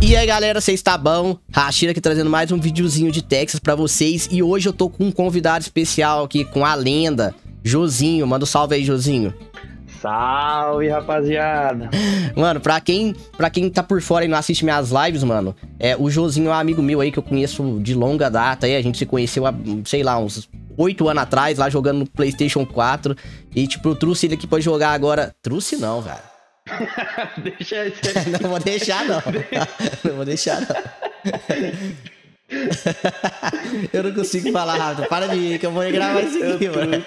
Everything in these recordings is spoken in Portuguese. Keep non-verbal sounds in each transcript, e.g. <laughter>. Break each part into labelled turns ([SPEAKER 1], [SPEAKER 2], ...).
[SPEAKER 1] E aí galera, vocês tá bom? Rashira aqui trazendo mais um videozinho de Texas pra vocês E hoje eu tô com um convidado especial aqui, com a lenda Josinho, manda um salve aí Josinho Salve rapaziada <laughs> Mano, pra quem, pra quem tá por fora e não assiste minhas lives, mano é, O Josinho é um amigo meu aí que eu conheço de longa data aí A gente se conheceu há, sei lá, uns oito anos atrás Lá jogando no Playstation 4 E tipo, eu trouxe ele aqui pra jogar agora Trouxe não, velho <laughs> <laughs> <laughs> Deixa Não vou deixar, não. não vou deixar, não. eu não consigo falar rápido. Para de ir, que eu vou gravar isso aqui, mano.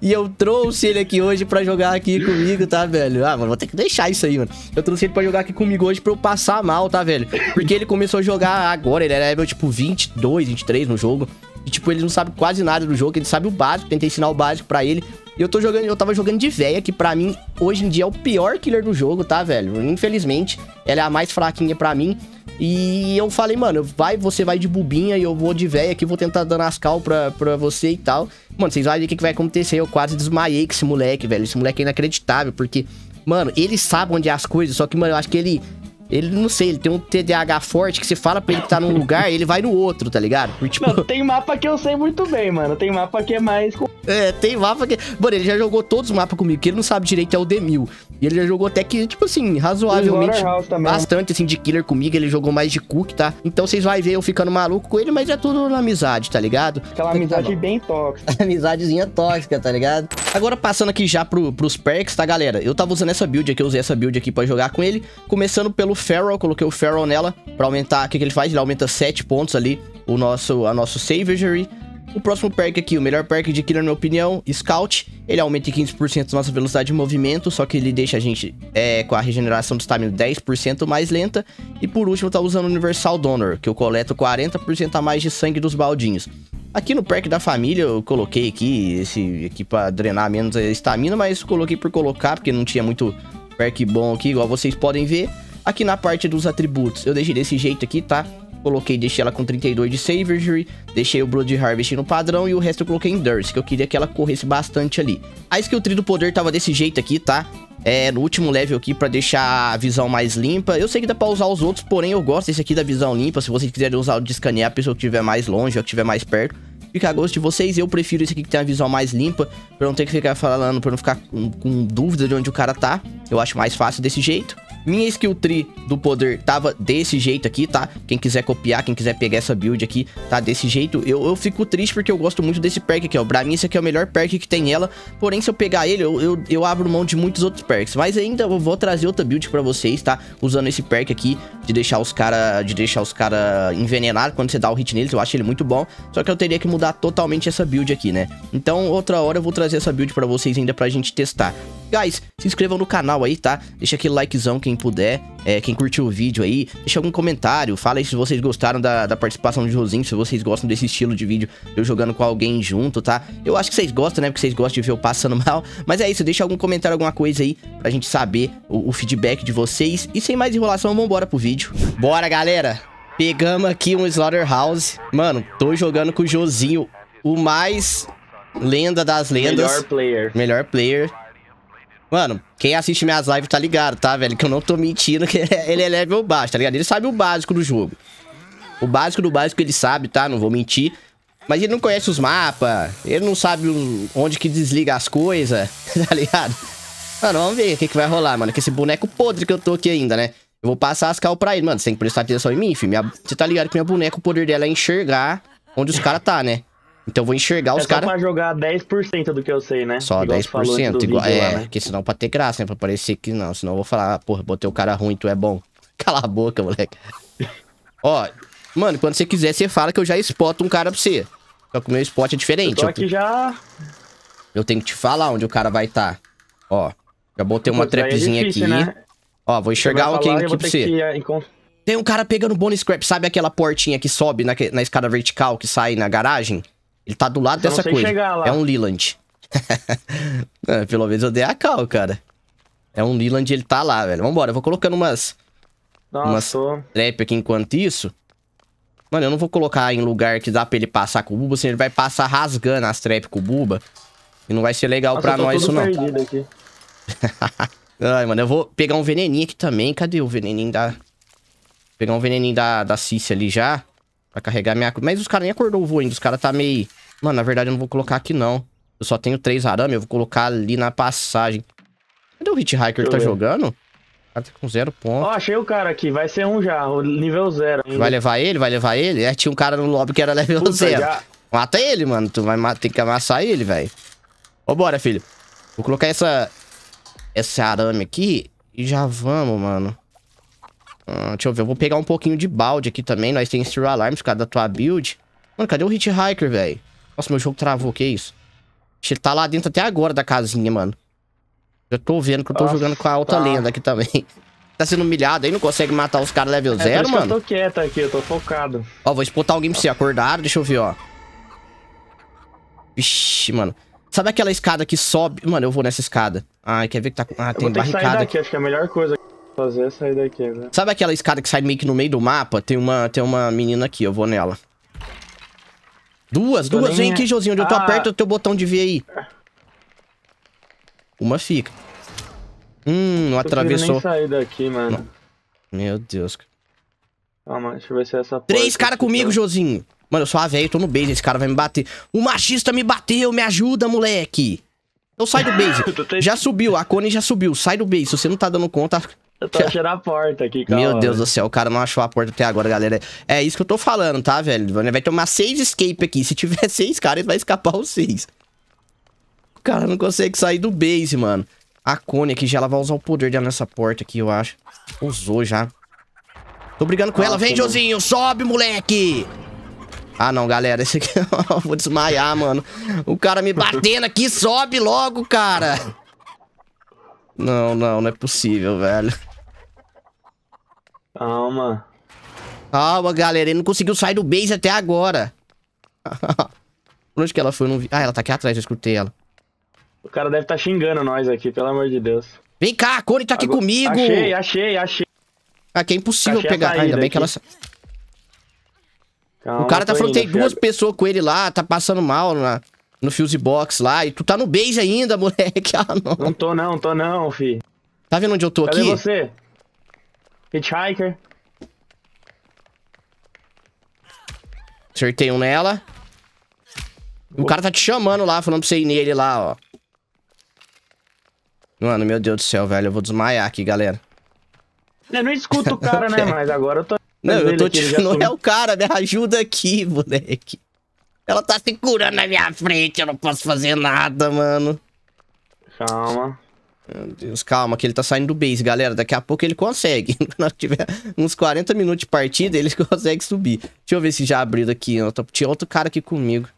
[SPEAKER 1] e eu trouxe ele aqui hoje para jogar aqui comigo, tá, velho? Ah, mano, vou ter que deixar isso aí, mano. Eu trouxe ele pra jogar aqui comigo hoje pra eu passar mal, tá, velho? Porque ele começou a jogar agora, ele era level tipo 22, 23 no jogo. E, tipo, ele não sabe quase nada do jogo, ele sabe o básico, tentei ensinar o básico para ele. E eu tô jogando, eu tava jogando de véia, que pra mim, hoje em dia, é o pior killer do jogo, tá, velho? Infelizmente, ela é a mais fraquinha pra mim. E eu falei, mano, vai, você vai de bobinha e eu vou de véia aqui, vou tentar dar nas cal pra, pra você e tal. Mano, vocês vão ver o que, que vai acontecer. Eu quase desmaiei com esse moleque, velho. Esse moleque é inacreditável, porque, mano, ele sabe onde é as coisas, só que, mano, eu acho que ele. Ele, não sei, ele tem um TDAH forte que você fala pra ele que tá num <laughs> lugar, ele vai no outro, tá ligado? tipo... Não, <laughs> tem mapa que eu sei muito bem, mano. Tem mapa que é mais é, tem mapa que. Mano, ele já jogou todos os mapas comigo, que ele não sabe direito, é o Demil. E ele já jogou até que, tipo assim, razoavelmente. É né? Bastante, assim, de killer comigo. Ele jogou mais de cook, tá? Então vocês vão ver eu ficando maluco com ele, mas é tudo na amizade, tá ligado? Aquela tá amizade tá bem tóxica. <laughs> Amizadezinha tóxica, tá ligado? Agora passando aqui já pro, pros perks, tá, galera? Eu tava usando essa build aqui, eu usei essa build aqui pra jogar com ele. Começando pelo Feral, coloquei o Feral nela pra aumentar. O que, que ele faz? Ele aumenta 7 pontos ali o nosso, a nosso Savagery. O próximo perk aqui, o melhor perk de Killer na minha opinião, Scout. Ele aumenta em 15% a nossa velocidade de movimento, só que ele deixa a gente é, com a regeneração do stamina 10% mais lenta. E por último, tá usando o Universal Donor, que eu coleto 40% a mais de sangue dos baldinhos. Aqui no perk da família eu coloquei aqui esse aqui pra drenar menos a estamina, mas coloquei por colocar, porque não tinha muito perk bom aqui, igual vocês podem ver. Aqui na parte dos atributos eu deixei desse jeito aqui, tá? Coloquei, deixei ela com 32 de Savagery, deixei o Blood Harvest no padrão e o resto eu coloquei em Durst, que eu queria que ela corresse bastante ali. A skill tree do poder tava desse jeito aqui, tá? É, no último level aqui pra deixar a visão mais limpa. Eu sei que dá pra usar os outros, porém eu gosto desse aqui da visão limpa. Se vocês quiserem usar o de escanear a pessoa que estiver mais longe ou que estiver mais perto, fica a gosto de vocês. Eu prefiro esse aqui que tem a visão mais limpa, pra não ter que ficar falando, pra não ficar com, com dúvida de onde o cara tá. Eu acho mais fácil desse jeito. Minha skill tree do poder tava desse jeito aqui, tá? Quem quiser copiar, quem quiser pegar essa build aqui, tá? Desse jeito, eu, eu fico triste porque eu gosto muito desse perk aqui, ó. Pra mim, esse aqui é o melhor perk que tem ela. Porém, se eu pegar ele, eu, eu, eu abro mão de muitos outros perks. Mas ainda eu vou trazer outra build pra vocês, tá? Usando esse perk aqui de deixar os cara, de deixar os cara envenenados quando você dá o hit neles. Eu acho ele muito bom. Só que eu teria que mudar totalmente essa build aqui, né? Então, outra hora eu vou trazer essa build pra vocês ainda pra gente testar. Guys, se inscrevam no canal aí, tá? Deixa aquele likezão quem puder, é, quem curtiu o vídeo aí. Deixa algum comentário, fala aí se vocês gostaram da, da participação de Rosinho, se vocês gostam desse estilo de vídeo, eu jogando com alguém junto, tá? Eu acho que vocês gostam, né? Porque vocês gostam de ver eu passando <laughs> mal. Mas é isso, deixa algum comentário, alguma coisa aí, pra gente saber o, o feedback de vocês. E sem mais enrolação, vambora pro vídeo. Bora, galera! Pegamos aqui um Slaughterhouse. Mano, tô jogando com o Josinho, o mais lenda das lendas. Melhor player. Melhor player. Mano, quem assiste minhas lives tá ligado, tá, velho? Que eu não tô mentindo que é, ele é, level baixo, tá ligado? Ele sabe o básico do jogo. O básico do básico ele sabe, tá? Não vou mentir. Mas ele não conhece os mapas, ele não sabe onde que desliga as coisas, <laughs> tá ligado? Mano, vamos ver o que, que vai rolar, mano. Com esse boneco podre que eu tô aqui ainda, né? Eu vou passar as cal pra ele. Mano, você tem que prestar atenção em mim, filho. Minha... Você tá ligado que minha boneca, o poder dela é enxergar onde os caras tá, né? Então eu vou enxergar é os caras.
[SPEAKER 2] Só cara... pra jogar 10% do que eu sei, né? Só igual 10%. Falou igual, é, lá, né? porque
[SPEAKER 1] senão pra ter graça, né? Pra parecer que não. Senão eu vou falar, ah, porra, botei o cara ruim, tu é bom. <laughs> Cala a boca, moleque. <laughs> Ó, mano, quando você quiser, você fala que eu já espoto um cara pra você. Só que o meu spot é diferente. Eu aqui eu... já. Eu tenho que te falar onde o cara vai estar. Tá. Ó, já botei uma é trapzinha é aqui. Né? Ó, vou enxergar o aqui, aqui pra você. É, Tem um cara pegando bonus scrap, sabe aquela portinha que sobe na, na escada vertical que sai na garagem? Ele tá do lado eu dessa coisa. É um Leland. <laughs> pelo menos eu dei a cal, cara. É um Leland ele tá lá, velho. Vambora, eu vou colocando umas... Nossa. Umas tô. trap aqui enquanto isso. Mano, eu não vou colocar em lugar que dá pra ele passar com o Buba, senão ele vai passar rasgando as trap com o Buba. E não vai ser legal Nossa, pra nós isso não.
[SPEAKER 2] Aqui.
[SPEAKER 1] <laughs> Ai, mano, eu vou pegar um veneninho aqui também. Cadê o veneninho da... pegar um veneninho da, da Cici ali já. Pra carregar minha... Mas os caras nem acordou o voo ainda. Os caras tá meio... Mano, na verdade eu não vou colocar aqui, não. Eu só tenho três arame. Eu vou colocar ali na passagem. Cadê o Hitchhiker que tá jogando? O cara tá com zero ponto.
[SPEAKER 2] Ó, oh, achei o cara aqui. Vai ser um já. Nível zero. Vai levar
[SPEAKER 1] ele? Vai levar ele? É, tinha um cara no lobby que era level Puta, zero. Já... Mata ele, mano. Tu vai ter que amassar ele, velho. Vambora, filho. Vou colocar essa... Esse arame aqui. E já vamos, mano. Ah, deixa eu ver, eu vou pegar um pouquinho de balde aqui também. Nós temos Serial Alarms por causa da tua build. Mano, cadê o Hitchhiker, velho? Nossa, meu jogo travou, que isso? Ele tá lá dentro até agora da casinha, mano. Eu tô vendo que eu tô jogando com a tá. alta tá. lenda aqui também. <laughs> tá sendo humilhado aí, não consegue matar os caras level é, zero, é, mano. Eu tô quieto aqui, eu tô focado. Ó, vou explotar alguém pra você acordar, deixa eu ver, ó. Vixe, mano. Sabe aquela escada que sobe? Mano, eu vou nessa escada. Ai, quer ver que tá... Ah, tem barricada. Daqui,
[SPEAKER 2] acho que é a melhor coisa fazer é sair daqui, né?
[SPEAKER 1] Sabe aquela escada que sai meio que no meio do mapa? Tem uma, tem uma menina aqui, eu vou nela. Duas, tô duas, vem aqui, Josinho, onde ah. eu tô ah. aperto o teu botão de ver aí. Uma fica. Hum, não atravessou. Eu sair
[SPEAKER 2] daqui, mano.
[SPEAKER 1] Não. Meu Deus.
[SPEAKER 2] Calma, deixa eu ver se é essa Três caras comigo, tá... Então.
[SPEAKER 1] Josinho. Mano, eu sou a velho, tô no base, esse cara vai me bater. O machista me bateu, me ajuda, moleque. Então sai do base. <laughs> já subiu, a Cone já subiu. Sai do base. Se você não tá dando conta, eu tô
[SPEAKER 2] achando a porta aqui, cara. Meu Deus do
[SPEAKER 1] céu, o cara não achou a porta até agora, galera. É isso que eu tô falando, tá, velho? Vai tomar seis escape aqui. Se tiver <laughs> seis caras, vai escapar os seis. O cara não consegue sair do base, mano. A Cone aqui já, ela vai usar o poder dela nessa porta aqui, eu acho. Usou já. Tô brigando com ah, ela. Vem, Josinho, sobe, moleque! Ah, não, galera, esse aqui... <laughs> Vou desmaiar, mano. O cara me batendo aqui, sobe logo, cara! Não, não, não é possível, velho. Calma. Calma, galera. Ele não conseguiu sair do base até agora. Por <laughs> onde que ela foi? não vi. Ah, ela tá aqui atrás. Eu escutei ela.
[SPEAKER 2] O cara deve estar tá xingando nós aqui, pelo amor de Deus. Vem cá, a Cone tá aqui agora... comigo. Achei, achei, achei. Aqui ah, é impossível achei pegar. Ah, ainda bem aqui. que ela...
[SPEAKER 1] Calma, o cara tá falando que tem duas pessoas com ele lá, tá passando mal na, no fuse box lá. E tu tá no base ainda, <laughs> moleque. Ah, não. não tô não, tô não, fi. Tá vendo onde eu tô Cadê aqui? Cadê você? Hitchhiker. Acertei um nela. O cara tá te chamando lá, falando pra você ir nele lá, ó. Mano, meu Deus do céu, velho. Eu vou desmaiar aqui, galera. Eu é, não escuto o cara, né? <laughs> Mas agora eu tô... Não, eu tô te... Não é o cara, me ajuda aqui, <laughs> moleque. Ela tá segurando na minha frente, eu não posso fazer nada, mano. Calma. Meu Deus, calma, que ele tá saindo do base, galera. Daqui a pouco ele consegue. <laughs> Quando tiver uns 40 minutos de partida, ele <laughs> consegue subir. Deixa eu ver se já abriu daqui. Tinha outro cara aqui comigo.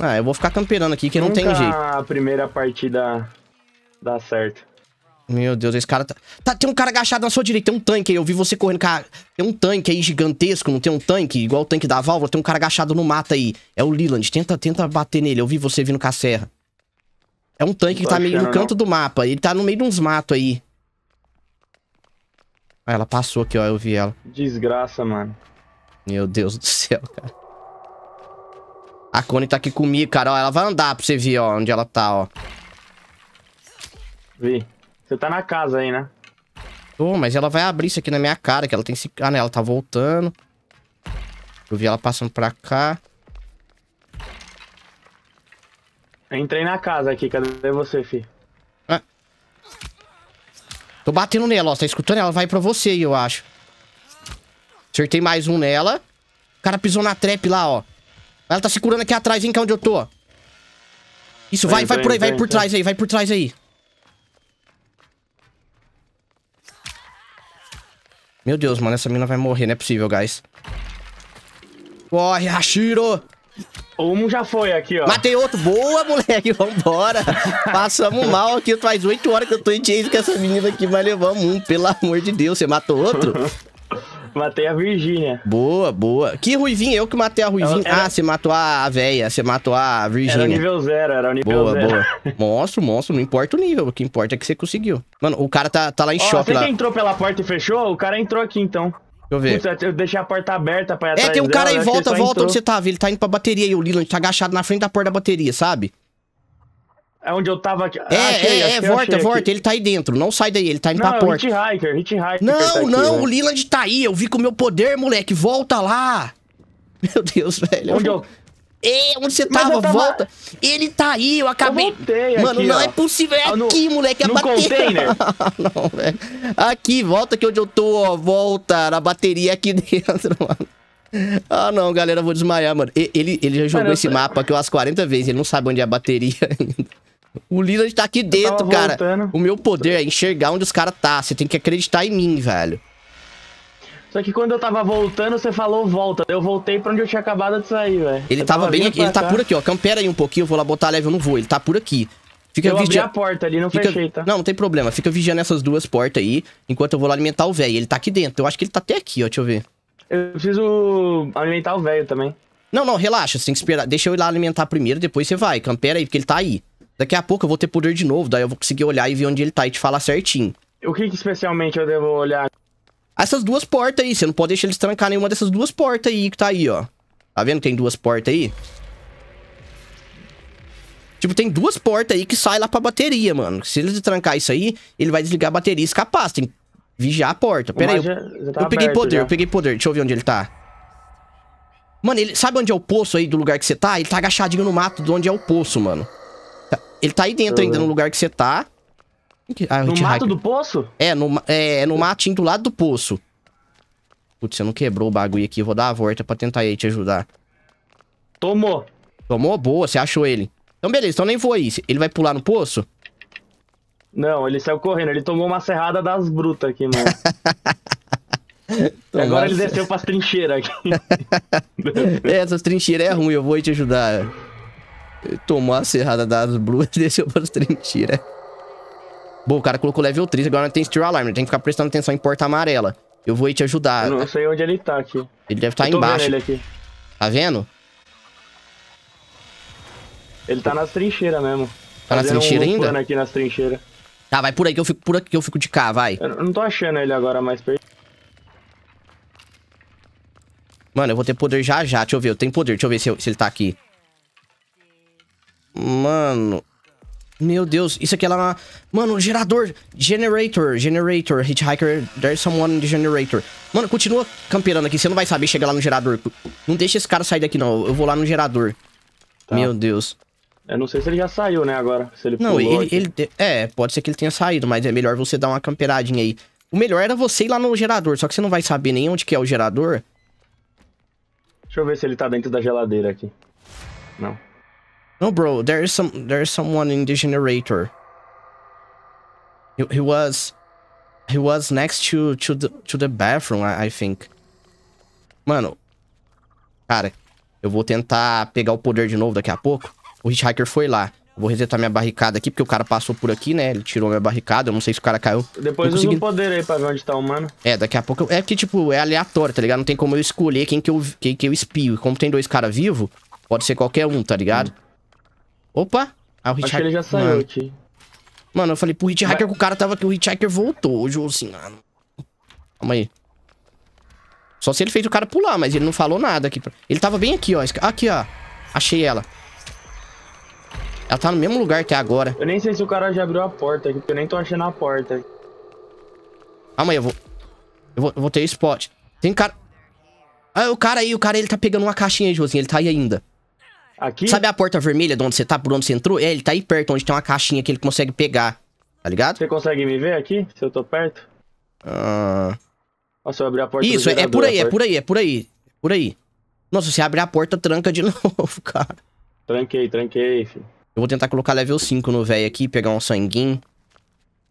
[SPEAKER 1] Ah, eu vou ficar camperando aqui, que Nunca não tem jeito.
[SPEAKER 2] a primeira partida dá certo.
[SPEAKER 1] Meu Deus, esse cara tá... tá... Tem um cara agachado na sua direita, tem um tanque aí. Eu vi você correndo, cara. Tem um tanque aí gigantesco, não tem um tanque? Igual o tanque da válvula, tem um cara agachado no mato aí. É o Leland, tenta, tenta bater nele. Eu vi você vindo com a serra. É um tanque que tá meio no canto do mapa. Ele tá no meio de uns matos aí. Ah, ela passou aqui, ó. Eu vi ela. Desgraça, mano. Meu Deus do céu, cara. A Connie tá aqui comigo, cara. Ó, ela vai andar pra você ver, ó, onde ela tá, ó. Vi.
[SPEAKER 2] Você tá na casa aí, né?
[SPEAKER 1] Tô, oh, mas ela vai abrir isso aqui na minha cara, que ela tem esse... Ah, né? Ela tá voltando. Eu vi ela passando pra cá. Entrei na casa aqui, cadê
[SPEAKER 2] você, fi? Ah.
[SPEAKER 1] Tô batendo nela, ó. Tá escutando? Ela vai pra você, aí eu acho. Acertei mais um nela. O cara pisou na trap lá, ó. Ela tá segurando aqui atrás, vem cá é onde eu tô. Isso, vai, vai, vai por aí, vai por trás aí, vai por trás aí. Meu Deus, mano, essa mina vai morrer, não é possível, guys. Corre, Hashiro! Um já foi aqui, ó. Matei outro. Boa, moleque. Vambora. Passamos mal aqui. Faz oito horas que eu tô em chase com essa menina aqui, mas levamos um. Pelo amor de Deus. Você matou outro? <laughs> Matei a Virgínia. Boa, boa. Que Ruivinha? Eu que matei a Ruivinha. Era... Ah, você matou a véia, você matou a Virgínia. Era o nível zero, era o nível boa, zero. Boa, boa. <laughs> Monstro, monstro, não importa o nível, o que importa é que você conseguiu. Mano, o cara tá, tá lá em choque você lá. Você que
[SPEAKER 2] entrou pela porta e fechou? O cara entrou aqui então eu ver. Putz, eu deixei a porta aberta pra ir é, atrás É, tem um cara dela, aí, volta, volta entrou. onde você
[SPEAKER 1] tava. Ele tá indo pra bateria aí, o Leland. Tá agachado na frente da porta da bateria, sabe? É onde eu tava aqui. É, ah, achei, é, é, volta, volta. Ele tá aí dentro. Não sai daí, ele tá indo não, pra é porta. Hit
[SPEAKER 2] hiker, hit hiker não, tá não, né? o Leland
[SPEAKER 1] tá aí. Eu vi com o meu poder, moleque. Volta lá. <laughs> Meu Deus, velho. Onde eu... Ei, é, onde você tava? Tava... Volta. Ele tá aí, eu acabei. Eu Mano, não é ó. é possível. É ah, aqui, moleque. É no bateria. container. Né? <laughs> não, velho. Aqui, volta aqui onde eu tô, ó. Volta na bateria aqui <laughs> dentro, mano. Ah, não, galera, eu vou desmaiar, mano. Ele, ele já jogou Parece. esse mapa aqui umas 40 vezes. Ele não sabe onde é a bateria <laughs> ainda. O Lila tá aqui dentro, cara. Voltando. O meu poder é enxergar onde os caras tá. Você tem que acreditar em mim, velho.
[SPEAKER 2] Só que quando eu tava voltando, você falou volta. Eu voltei pra onde eu tinha acabado de sair, velho. Ele eu tava, bem aqui, ele tá cá. tá por aqui,
[SPEAKER 1] ó. Campera então, aí um pouquinho, eu vou lá botar leve, eu não vou. Ele tá por aqui. Fica eu vigia... abri a porta ali, não Fica... fechei, tá? Não, não tem problema. Fica vigiando essas duas portas aí, enquanto eu vou lá alimentar o velho. Ele tá aqui dentro. Eu acho que ele tá até aqui, ó. Deixa eu ver.
[SPEAKER 2] Eu preciso
[SPEAKER 1] alimentar o velho também. Não, não, relaxa. Você tem que esperar. Deixa eu ir lá alimentar primeiro, depois você vai. Campera aí, porque ele tá aí. Daqui a pouco eu vou ter poder de novo, daí eu vou conseguir olhar e ver onde ele tá e te falar certinho. O que, que especialmente eu devo olhar? Essas duas portas aí, você não pode deixar eles trancar nenhuma dessas duas portas aí que tá aí, ó. Tá vendo que tem duas portas aí? Tipo, tem duas portas aí que saem lá pra bateria, mano. Se ele trancar isso aí, ele vai desligar a bateria e escapar. Você tem que vigiar a porta. Pera aí, eu, tá eu peguei poder, já. eu peguei poder. Deixa eu ver onde ele tá. Mano, ele sabe onde é o poço aí do lugar que você tá? Ele tá agachadinho no mato de onde é o poço, mano. Tá, ele tá aí dentro ainda, no lugar que você tá no mato do poço? É no, é, é, no matinho do lado do poço. Putz, você não quebrou o bagulho aqui. Eu vou dar a volta pra tentar aí te ajudar. Tomou. Tomou? Boa, você achou ele. Então, beleza. Então nem vou aí. Ele vai pular no poço?
[SPEAKER 2] Não, ele saiu correndo. Ele tomou uma serrada das brutas
[SPEAKER 1] aqui, mano. <laughs> Agora ele desceu
[SPEAKER 2] pras trincheiras aqui.
[SPEAKER 1] <laughs> é, essas trincheiras é ruim, eu vou te ajudar. Tomou a serrada das brutas e <laughs> desceu pras trincheiras. Bom, o cara colocou level 3, agora tem Steel Alarm. Tem que ficar prestando atenção em porta amarela. Eu vou aí te ajudar. Eu não
[SPEAKER 2] sei onde ele tá aqui.
[SPEAKER 1] Ele deve estar tá embaixo. Vendo ele aqui. Tá vendo?
[SPEAKER 2] Ele tá nas trincheiras mesmo. Tá nas trincheiras um ainda? aqui nas trincheiras.
[SPEAKER 1] Tá, vai por aí que eu fico por aqui que eu fico de cá, vai. Eu não tô
[SPEAKER 2] achando ele agora mais perto.
[SPEAKER 1] Mano, eu vou ter poder já já. Deixa eu ver, eu tenho poder. Deixa eu ver se, eu, se ele tá aqui. Mano, meu Deus, isso aqui é lá na... Mano, gerador, generator, generator, hitchhiker, there's someone in the generator. Mano, continua camperando aqui, você não vai saber chegar lá no gerador. Não deixa esse cara sair daqui não, eu vou lá no gerador. Tá. Meu Deus. Eu não sei se ele já saiu, né,
[SPEAKER 2] agora. Se ele não, ele,
[SPEAKER 1] ele, É, pode ser que ele tenha saído, mas é melhor você dar uma camperadinha aí. O melhor era você ir lá no gerador, só que você não vai saber nem onde que é o gerador.
[SPEAKER 2] Deixa eu ver se ele tá dentro da geladeira aqui.
[SPEAKER 1] Não. No, bro, there is some there is someone in the generator. He, he was he was next to to the to the bathroom, I, I think. Mano, cara, eu vou tentar pegar o poder de novo daqui a pouco. O Hitchhiker foi lá. vou resetar minha barricada aqui, porque o cara passou por aqui, né? Ele tirou minha barricada, eu não sei se o cara caiu. Depois usa consegui... o
[SPEAKER 2] poder aí pra ver onde tá o mano.
[SPEAKER 1] É, daqui a pouco... É que, tipo, é aleatório, tá ligado? Não tem como eu escolher quem que eu, quem que eu espio. E como tem dois caras vivos, pode ser qualquer um, tá ligado? Hum. Opa! Ah, o Hitchhiker... Acho que ele já saiu mano. Mano, eu falei pro Hitchhiker Vai. que o cara tava aqui. O Hitchhiker voltou. O João assim, mano. Ah, Calma aí. Só se ele fez o cara pular, mas ele não falou nada aqui. Pra... Ele tava bem aqui, ó. Aqui, ó. Achei ela. Ela tá no mesmo lugar até agora.
[SPEAKER 2] Eu nem sei se o cara já abriu a porta aqui, porque eu nem tô achando a porta.
[SPEAKER 1] Calma aí, eu vou... Eu vou, eu vou ter spot. Tem cara... Ah, o cara aí, o cara, ele tá pegando uma caixinha aí, Josinho. Ele tá aí ainda. Aqui? Sabe a porta vermelha de onde você tá, por onde você entrou? É, ele tá aí perto, onde tem uma caixinha que ele consegue pegar. Tá ligado? Você consegue me ver aqui, se eu tô perto? Ah... Nossa, eu abri a porta Isso, é por aí, é por aí, é por aí. É por aí. Nossa, se abrir a porta, tranca de <laughs> novo, cara.
[SPEAKER 2] Tranquei, tranquei, filho.
[SPEAKER 1] Eu vou tentar colocar level 5 no velho aqui, pegar um sanguinho.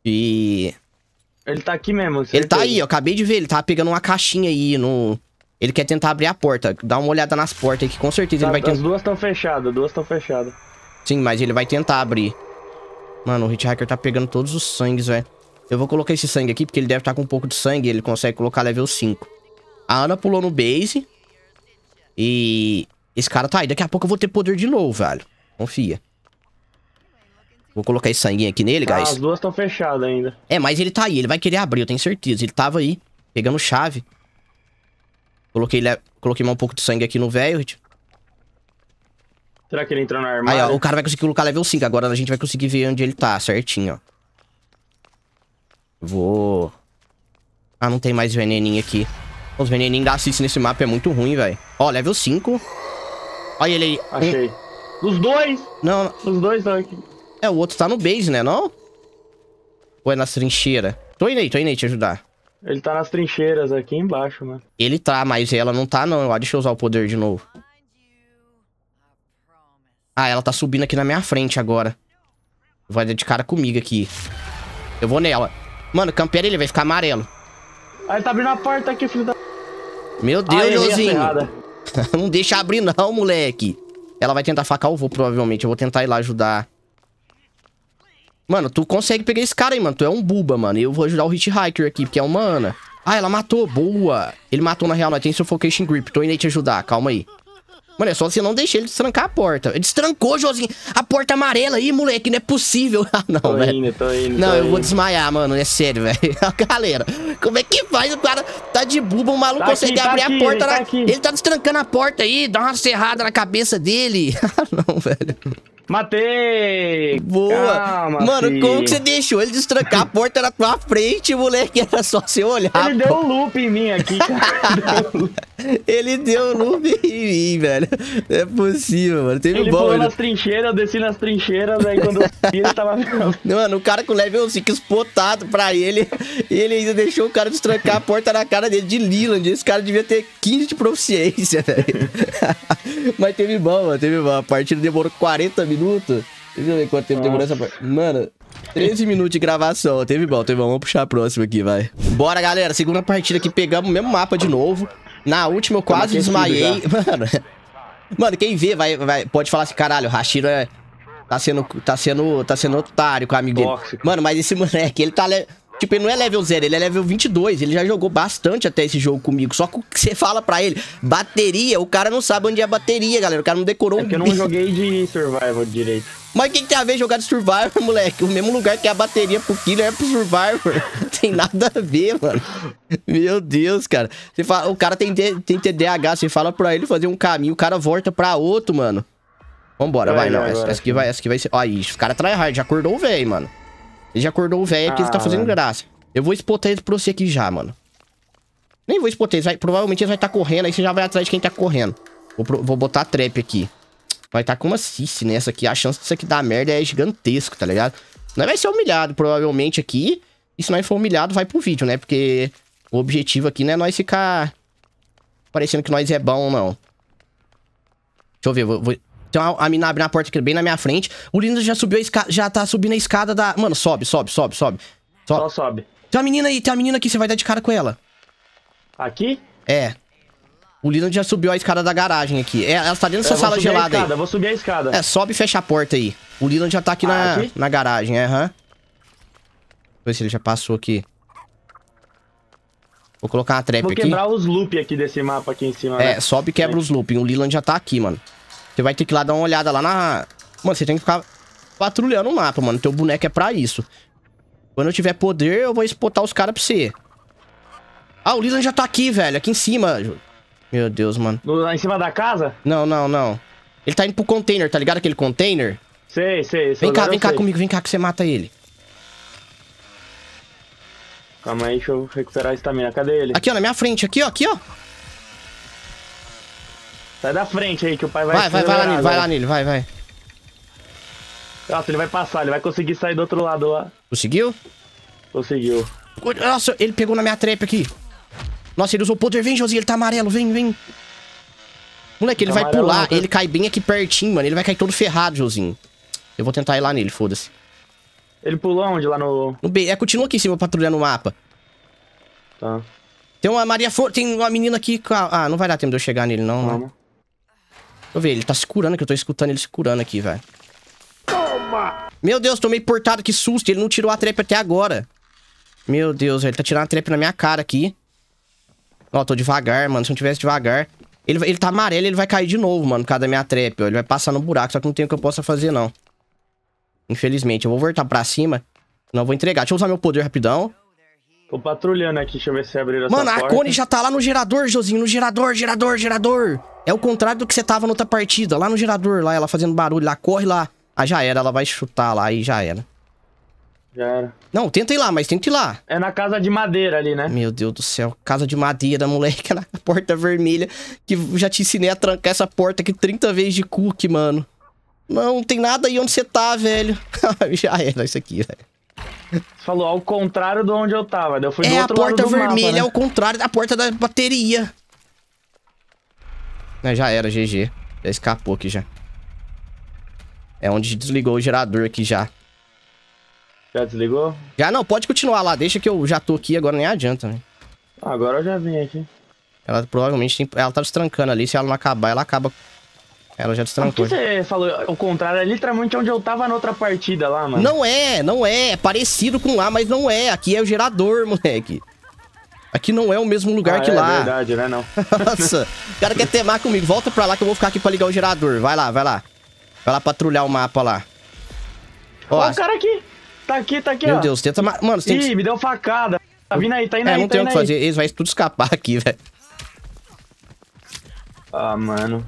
[SPEAKER 1] E... Ele tá aqui mesmo, certeza. Ele tá aí, eu acabei de ver, ele tava tá pegando uma caixinha aí no... Ele quer tentar abrir a porta. Dá uma olhada nas portas aí, que com certeza tá, ele vai tentar. As
[SPEAKER 2] duas estão fechadas, duas estão fechadas.
[SPEAKER 1] Sim, mas ele vai tentar abrir. Mano, o hacker tá pegando todos os sangues, velho. Eu vou colocar esse sangue aqui, porque ele deve estar tá com um pouco de sangue. Ele consegue colocar level 5. A Ana pulou no base. E... Esse cara tá aí. Daqui a pouco eu vou ter poder de novo, velho. Confia. Vou colocar esse sanguinho aqui nele, ah, guys. as duas estão fechadas ainda. É, mas ele tá aí. Ele vai querer abrir, eu tenho certeza. Ele tava aí, pegando chave. Coloquei, Coloquei mais um pouco de sangue aqui no velho. Tipo.
[SPEAKER 2] Será que ele entrou na armário? Aí, ó, o
[SPEAKER 1] cara vai conseguir colocar level 5. Agora a gente vai conseguir ver onde ele tá, certinho, ó. Vou... Ah, não tem mais veneninho aqui. Os veneninhos da assist nesse mapa é muito ruim, velho. Ó, level 5. Olha ele aí. Achei. Um... Os dois! Não, não. Os dois não aqui. É, o outro tá no base, né, não? Ou é nas trincheiras? Tô indo aí, tô indo aí te ajudar.
[SPEAKER 2] Ele tá nas trincheiras aqui embaixo, mano.
[SPEAKER 1] Ele tá, mas ela não tá, não. Ó, deixa eu usar o poder de novo. Ah, ela tá subindo aqui na minha frente agora. Vai de cara comigo aqui. Eu vou nela. Mano, campeira ele vai ficar amarelo.
[SPEAKER 2] Ah, ele tá abrindo a porta aqui, filho da...
[SPEAKER 1] Meu Deus, ah, é Josinho. <laughs> não deixa abrir não, moleque. Ela vai tentar facar o voo, provavelmente. Eu vou tentar ir lá ajudar Mano, tu consegue pegar esse cara aí, mano. Tu é um buba, mano. E eu vou ajudar o Hitchhiker aqui, porque é uma Ana. Ah, ela matou. Boa. Ele matou na real. Nós tem Suffocation Grip. Tô indo te ajudar. Calma aí. Mano, é só você não deixar ele destrancar a porta. Ele destrancou, Josinho. A porta amarela aí, moleque. Não é possível. <laughs> Ah, não, tô Indo, tô indo, não, tô eu indo. vou desmaiar, mano. É sério, velho. <laughs> Ah, galera, como é que faz? O cara tá de buba. O maluco tá consegue aqui, tá abrir tá a aqui, porta. Ele, tá ele tá destrancando a porta aí. Dá uma serrada na cabeça dele. <laughs> Ah, não, velho.
[SPEAKER 2] Matei!
[SPEAKER 1] Boa! Calma, mano, filho. como que você deixou ele destrancar a porta na tua frente, moleque? Era só você olhar. Ele pô. deu um loop em mim aqui, cara. <laughs> Ele deu nuvem <laughs> em mim, velho. Não é possível, mano. Teve ele bom. Ele nas trincheiras, eu desci nas trincheiras, aí quando eu vi, ele tava. <laughs> Mano, o cara com level 5 espotado pra ele, ele ainda deixou o cara destrancar a porta na cara dele de Leland. Esse cara devia ter 15 de proficiência, <laughs> velho. Mas teve bom, mano. Teve bom. A partida demorou 40 minutos. Deixa eu ver quanto tempo Nossa. demorou essa parte. Mano, 13 minutos de gravação. Teve bom, teve bom. Vamos puxar a próxima aqui, vai. Bora, galera. Segunda partida aqui. Pegamos o mesmo mapa de novo. Na última eu quase desmaiei. <laughs> Mano, mano, quem vê vai, vai, pode falar assim, caralho, o Hashiro é... Tá sendo, tá sendo, tá sendo otário com o amiga. dele. Mano, mas esse moleque, ele tá, Tipo, ele não é level 0, ele é level 22. Ele já jogou bastante até esse jogo comigo. Só que você fala pra ele, bateria, o cara não sabe onde é a bateria, galera. O cara não decorou é que eu não joguei de Survival direito. Mas o que, tem a ver jogar de Survivor, <laughs> moleque? O mesmo lugar que é a bateria pro Killer é pro Survivor. <laughs> tem nada a ver, mano. Meu Deus, cara. Você fala, o cara tem, tem TDAH, você fala pra ele fazer um caminho, o cara volta pra outro, mano. Vambora, vai, vai não. Essa, essa, aqui vai, essa aqui vai ser. Ó, os caras cara tryhard, já acordou o véi, mano. Ele já acordou o velho ah, que ele tá ah, fazendo graça. Eu vou expor eles pra você aqui já, mano. Nem vou expor eles. Vai, provavelmente eles vai estar tá correndo. Aí você já vai atrás de quem tá correndo. Vou, pro, vou botar trap aqui. Vai tá com uma cici nessa aqui. A chance disso aqui dar merda é gigantesco, tá ligado? Nós vai ser humilhado, provavelmente, aqui. E se nós for humilhado, vai pro vídeo, né? Porque o objetivo aqui não é nós ficar... Parecendo que nós é bom, não. Deixa eu ver, vou... vou... Tem uma, a mina abrindo a porta aqui é bem na minha frente. O Lino já subiu a escada, já tá subindo a escada da. Mano, sobe, sobe, sobe, sobe. sobe. Só sobe. Tem uma menina aí, tem uma menina aqui, você vai dar de cara com ela. Aqui? É. O Lino já subiu a escada da garagem aqui. É, ela tá dentro dessa sala gelada escada, aí.
[SPEAKER 2] Vou subir a escada. É,
[SPEAKER 1] sobe e fecha a porta aí. O Lino já tá aqui, ah, na, aqui? na garagem, aham. Uhum. se ele já passou aqui. Vou colocar uma trap aqui. Vou quebrar
[SPEAKER 2] aqui. os loop aqui desse mapa aqui em cima, É, né? sobe
[SPEAKER 1] e quebra é. os loop. O Leland já tá aqui, mano. Você vai ter que ir lá dar uma olhada lá na... Mano, você tem que ficar patrulhando o mapa, mano. Teu boneco é pra isso. Quando eu tiver poder, eu vou exportar os caras pra você. Ah, o Lisan já tá aqui, velho. Aqui em cima. Meu Deus, mano. Lá em cima da casa? Não, não, não. Ele tá indo pro container, tá ligado? Aquele container.
[SPEAKER 2] Sei, sei.
[SPEAKER 1] Vem cá, vem cá sei. comigo. Vem cá que você mata ele.
[SPEAKER 2] Calma aí, deixa eu
[SPEAKER 1] recuperar a estamina. Cadê ele? Aqui, ó, na minha frente. Aqui, ó. Aqui, ó.
[SPEAKER 2] Sai da frente aí que o pai vai. Vai, vai, vai lá nele, vai lá nele, vai, vai.
[SPEAKER 1] Nossa, ele vai passar, ele vai conseguir sair do outro lado lá. Conseguiu? Conseguiu. Nossa, ele pegou na minha trap aqui. Nossa, ele usou o poder. Vem, Josi, ele tá amarelo, vem, vem. Moleque, ele tá vai amarelo, pular, né? ele cai bem aqui pertinho, mano. Ele vai cair todo ferrado, Josinho. Eu vou tentar ir lá nele, foda-se. Ele pulou onde? Lá no... No B. É, continua aqui em cima, patrulhando o mapa. Tá. Tem uma Maria Tem uma menina aqui... Ah, ah, não vai dar tempo de eu chegar nele, não. Calma. Né? eu ver, ele tá se curando aqui. Eu tô escutando ele se curando aqui, velho. Toma! Meu Deus, tomei portado, que susto. Ele não tirou a trap até agora. Meu Deus, ele tá tirando a trap na minha cara aqui. Ó, tô devagar, mano. Se eu não tivesse devagar... Ele, ele tá amarelo, ele vai cair de novo, mano, por causa da minha trap, ó. Ele vai passar no buraco, só que não tem o que eu possa fazer, não. Infelizmente. Eu vou voltar pra cima, não vou entregar. Deixa eu usar meu poder rapidão.
[SPEAKER 2] Tô patrulhando aqui, deixa eu ver se abriram essa Mano, porta. Mano, a Cone já tá
[SPEAKER 1] lá no gerador, Josinho. No gerador, gerador, gerador. É o contrário do que você tava na outra partida. Lá no gerador, lá, ela fazendo barulho. Lá, corre lá. Ah, já era. Ela vai chutar lá e já era. Já era. Não, tenta ir lá, mas tenta ir lá. É na casa de madeira ali, né? Meu Deus do céu. Casa de madeira, moleque. <laughs> É na porta vermelha. Que já te ensinei a trancar essa porta aqui 30 vezes de cookie, mano. Não, não tem nada aí onde você tá, velho. <laughs> já era isso aqui, velho.
[SPEAKER 2] Você falou ao contrário de onde eu tava. Eu fui é, do outro a porta vermelha mapa, né? é o
[SPEAKER 1] contrário da porta da bateria. já era, GG. Já escapou aqui já. É onde desligou o gerador aqui já. Já desligou? Já não, pode continuar lá. Deixa que eu já tô aqui, agora nem adianta, né? Agora eu já vim aqui. Ela provavelmente tem... Ela tá destrancando ali. Se ela não acabar, ela acaba ela já destrancou. que
[SPEAKER 2] você falou o contrário, é literalmente onde eu tava na outra partida
[SPEAKER 1] lá, mano. Não é, não é. É parecido com lá, mas não é. Aqui é o gerador, moleque. Aqui não é o mesmo lugar ah, que é, lá. É verdade, né? Não. <laughs> Nossa, o cara quer temar comigo. Volta pra lá que eu vou ficar aqui pra ligar o gerador. Vai lá, vai lá. Vai lá patrulhar o mapa lá. Ó, o cara
[SPEAKER 2] aqui. Tá aqui, tá aqui, Meu ó. Deus, tenta... Mano, você tem Ih, que... me deu
[SPEAKER 1] facada. Tá vindo aí, tá indo é, aí, não tá tem o que fazer. Eles vão tudo escapar aqui, velho. Ah, mano.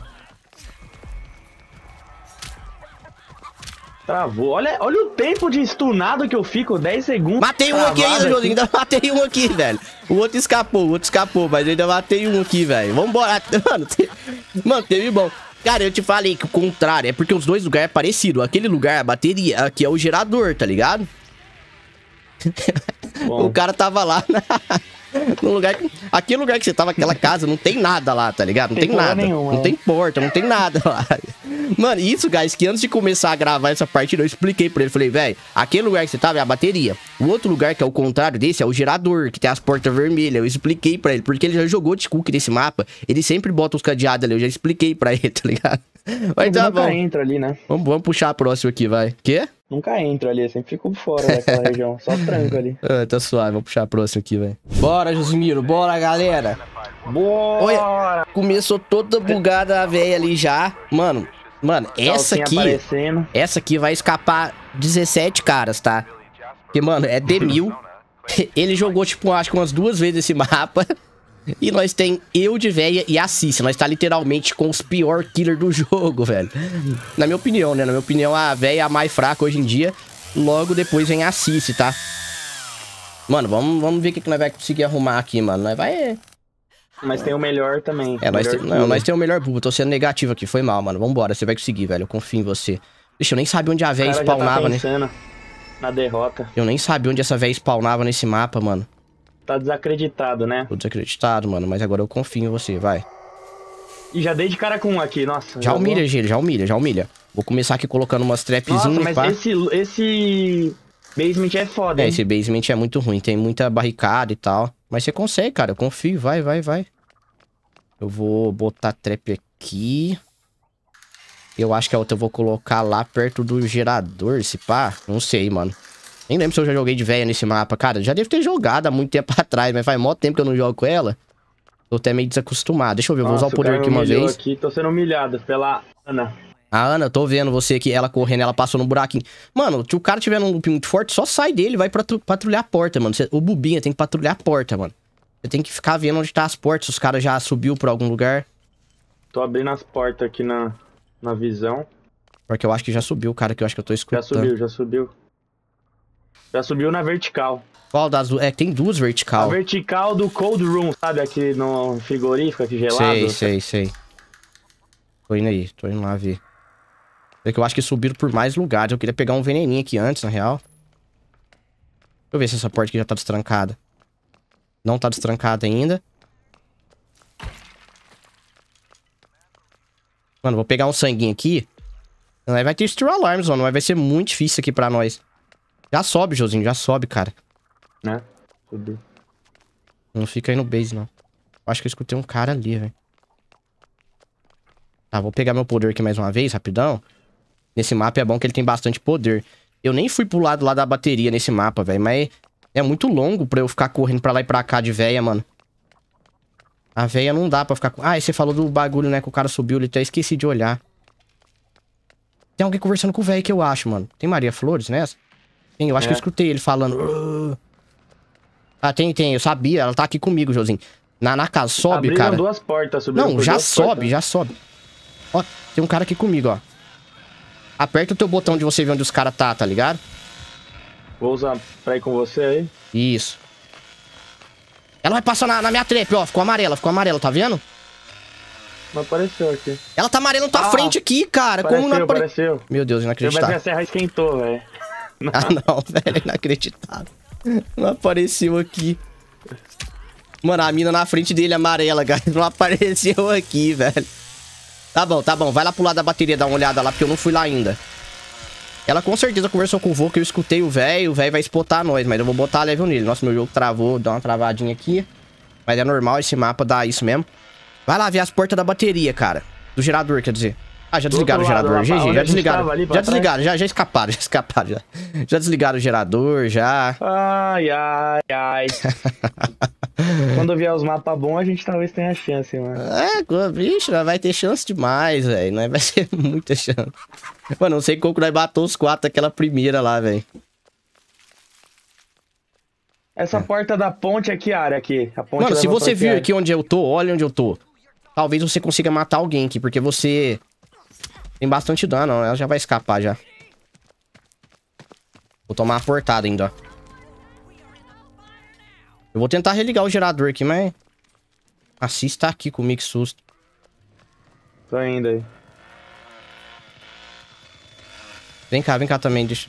[SPEAKER 2] Travou. Olha, olha o tempo de stunado que eu fico, 10 segundos. Matei um aqui ainda, Josinho.
[SPEAKER 1] Ainda matei um aqui, velho. O outro escapou, o outro escapou, mas eu ainda matei um aqui, velho. Vambora. <laughs> Mano, te... mano, teve bom. Cara, eu te falei que o contrário é porque os dois lugares é parecido. Aquele lugar a bateria, aqui é o gerador, tá ligado? <laughs> Bom. o cara tava lá. Na... <laughs> no lugar que, aquele é lugar que você tava, aquela casa, não tem nada lá, tá ligado? Não tem, tem nada. Nenhuma, não é. tem porta, não tem nada lá. Mano, isso, guys, que antes de começar a gravar essa partida, eu expliquei pra ele. Falei, velho, aquele lugar que você tava é a bateria. O outro lugar, que é o contrário desse, é o gerador, que tem as portas vermelhas. Eu expliquei pra ele, porque ele já jogou de Cook nesse mapa. Ele sempre bota os cadeados ali. Eu já expliquei pra ele, <laughs> tá ligado? Mas tá bom. entra ali, né? Vamos, vamos puxar a próxima aqui, vai. Quê? Nunca entra ali, eu sempre fico fora daquela <laughs> região. Só tranco ali. Ah, tá suave, vamos puxar a próxima aqui, velho. Bora! Bora, Josimiro. Bora, galera. Bora! Olha, começou toda bugada a velha ali já. Mano, mano, tá essa aqui... Essa aqui vai escapar 17 caras, tá? Porque, mano, é de mil. <laughs> Ele jogou, tipo, acho que umas duas vezes esse mapa. E nós tem eu de véia e a Cici. Nós tá literalmente com os pior killer do jogo, velho. Na minha opinião, né? Na minha opinião, a véia é a mais fraca hoje em dia. Logo depois vem a Cici, tá? Mano, vamos, vamos ver o que, que nós vai conseguir arrumar aqui, mano. Nós vai...
[SPEAKER 2] Mas tem o melhor também. É, nós, melhor tem, não, nós tem
[SPEAKER 1] o melhor bubo. Tô sendo negativo aqui. Foi mal, mano. Vambora, você vai conseguir, velho. Eu confio em você. Deixa, eu nem sabia onde a véia spawnava, tá
[SPEAKER 2] né? Na derrota.
[SPEAKER 1] Eu nem sabia onde essa véia spawnava nesse mapa, mano. Tá desacreditado, né? Tô desacreditado, mano. Mas agora eu confio em você, vai.
[SPEAKER 2] E já dei de cara com um aqui, nossa. Já humilha,
[SPEAKER 1] Gil, já humilha, já humilha. Vou começar aqui colocando umas trapzinhas. Nossa, mas pá. esse, esse Basement é foda, é, hein? É, esse basement é muito ruim, tem muita barricada e tal. Mas você consegue, cara, eu confio, vai, vai, vai. Eu vou botar trap aqui. Eu acho que a outra eu vou colocar lá perto do gerador, se pá. Não sei, mano. Nem lembro se eu já joguei de velha nesse mapa, cara. Já devo ter jogado há muito tempo <laughs> atrás, mas faz mó tempo que eu não jogo com ela. Tô até meio desacostumado. Deixa eu ver, eu vou usar o poder aqui uma vez.
[SPEAKER 2] aqui, tô sendo humilhado pela Ana.
[SPEAKER 1] A Ana, tô vendo você aqui, ela correndo, ela passou no buraquinho. Mano, se o cara tiver num loop muito forte, só sai dele, vai patrulhar a porta, mano. Você, o Bubinha tem que patrulhar a porta, mano. Você tem que ficar vendo onde tá as portas, os caras já subiu pra algum lugar.
[SPEAKER 2] Tô abrindo as portas aqui na, na visão.
[SPEAKER 1] Porque eu acho que já subiu, o cara, que eu acho que eu tô escutando. Já subiu,
[SPEAKER 2] já subiu. Já subiu na vertical.
[SPEAKER 1] Qual das duas? É, tem duas vertical. A
[SPEAKER 2] vertical do cold room, sabe? Aqui no frigorífico, aqui gelado. Sei, sei,
[SPEAKER 1] sei. Tô indo aí, tô indo lá ver. É que eu acho que subiram por mais lugares. Eu queria pegar um veneninho aqui antes, na real. Deixa eu ver se essa porta aqui já tá destrancada. Não tá destrancada ainda. Mano, vou pegar um sanguinho aqui. Aí vai ter Steel Alarms, mano. Mas vai ser muito difícil aqui pra nós. Já sobe, Josinho. Já sobe, cara. Né? Subiu. Não fica aí no base, não. Acho que eu escutei um cara ali, velho. Tá, vou pegar meu poder aqui mais uma vez, rapidão nesse mapa é bom que ele tem bastante poder. Eu nem fui pro lado lá da bateria nesse mapa, velho, mas é muito longo pra eu ficar correndo pra lá e pra cá de véia, mano. A véia não dá pra ficar... Ah, e você falou do bagulho, né, que o cara subiu, ele até esqueci de olhar. Tem alguém conversando com o velho que eu acho, mano. Tem Maria Flores nessa? Tem, eu acho é. que eu é. escutei ele falando... Ah, tem, tem, eu sabia, ela tá aqui comigo, Josinho. Na, na casa, sobe, Abriram cara. duas portas, subiu. Não, já sobe, portas. já sobe. Ó, tem um cara aqui comigo, ó aperta o teu botão de você ver onde os caras tá, tá ligado?
[SPEAKER 2] Vou usar pra ir com você aí.
[SPEAKER 1] Isso. Ela vai passar na, na minha trap, ó. Ficou amarela, ficou amarela, tá vendo? Não apareceu aqui. Ela tá amarela na tua ah, frente aqui, cara. Apareceu, Como não apare... apareceu? Meu Deus, inacreditável. Mas a serra esquentou, velho. <laughs> Ah, não, velho, inacreditável. Não apareceu aqui. Mano, a mina na frente dele é amarela, cara. Não apareceu aqui, velho. Tá bom, tá bom. Vai lá pro lado da bateria, dar uma olhada lá, porque eu não fui lá ainda. Ela com certeza conversou com o vô, que eu escutei o velho. O velho vai espotar nós, mas eu vou botar level nele. Nossa, meu jogo travou, dá uma travadinha aqui. Mas é normal esse mapa dar isso mesmo. Vai lá ver as portas da bateria, cara. Do gerador, quer dizer. Ah, já desligaram o gerador. GG, já desligaram. Já desligaram, já, já escaparam, <laughs> já escaparam. Já, já desligaram o gerador, já.
[SPEAKER 2] Ai, ai, ai. <laughs> Quando vier os mapas bons, a gente talvez tenha chance, mano.
[SPEAKER 1] É, bicho, vai ter chance demais, velho. Vai ser <laughs> muita chance. Mano, não sei como que nós bateu os quatro aquela primeira lá, velho.
[SPEAKER 2] Essa é. porta da ponte aqui, área aqui. A ponte Mano, se você vir aqui
[SPEAKER 1] onde eu tô, olha onde eu tô. Talvez você consiga matar alguém aqui, porque você tem bastante dano. Ela já vai escapar já. Vou tomar a portada ainda, ó. Eu vou tentar religar o gerador aqui, mas... Assista aqui comigo, que susto. Tô indo aí. Vem cá, vem cá também, deixa...